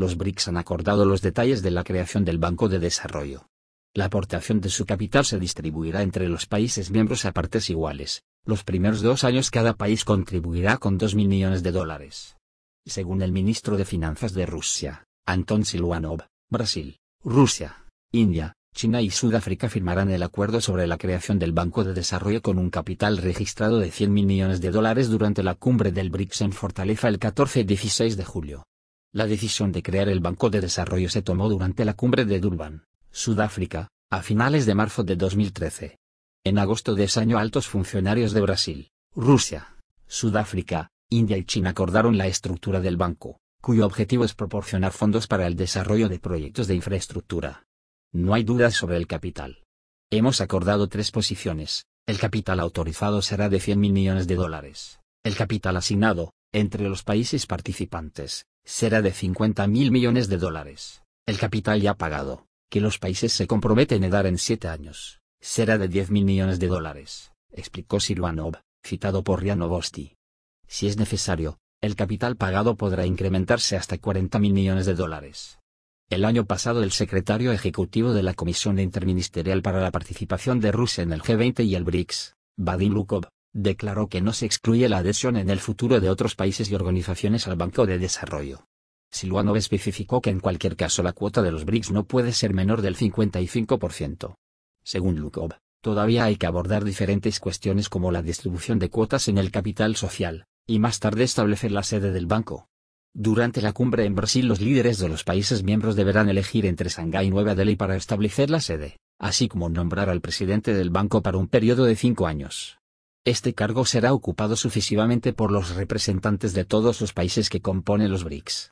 los BRICS han acordado los detalles de la creación del Banco de Desarrollo. La aportación de su capital se distribuirá entre los países miembros a partes iguales. Los primeros dos años cada país contribuirá con 2 millones de dólares. Según el ministro de Finanzas de Rusia, Anton Siluanov, Brasil, Rusia, India, China y Sudáfrica firmarán el acuerdo sobre la creación del Banco de Desarrollo con un capital registrado de 100 millones de dólares durante la cumbre del BRICS en Fortaleza el 14 y 16 de julio. La decisión de crear el Banco de Desarrollo se tomó durante la cumbre de Durban, Sudáfrica, a finales de marzo de 2013. En agosto de ese año altos funcionarios de Brasil, Rusia, Sudáfrica, India y China acordaron la estructura del banco, cuyo objetivo es proporcionar fondos para el desarrollo de proyectos de infraestructura. No hay dudas sobre el capital. Hemos acordado tres posiciones, el capital autorizado será de 100 mil millones de dólares, el capital asignado, entre los países participantes, será de 50 mil millones de dólares. El capital ya pagado, que los países se comprometen a dar en siete años, será de 10 mil millones de dólares, explicó Silvanov, citado por Rianovosti. Si es necesario, el capital pagado podrá incrementarse hasta 40 mil millones de dólares. El año pasado el secretario ejecutivo de la Comisión Interministerial para la Participación de Rusia en el G20 y el BRICS, Vadim Lukov, declaró que no se excluye la adhesión en el futuro de otros países y organizaciones al Banco de Desarrollo. Silvanov especificó que en cualquier caso la cuota de los BRICS no puede ser menor del 55%. Según Lukov, todavía hay que abordar diferentes cuestiones como la distribución de cuotas en el capital social, y más tarde establecer la sede del banco. Durante la cumbre en Brasil los líderes de los países miembros deberán elegir entre Shanghái y Nueva Delhi para establecer la sede, así como nombrar al presidente del banco para un periodo de cinco años. Este cargo será ocupado sucesivamente por los representantes de todos los países que componen los BRICS.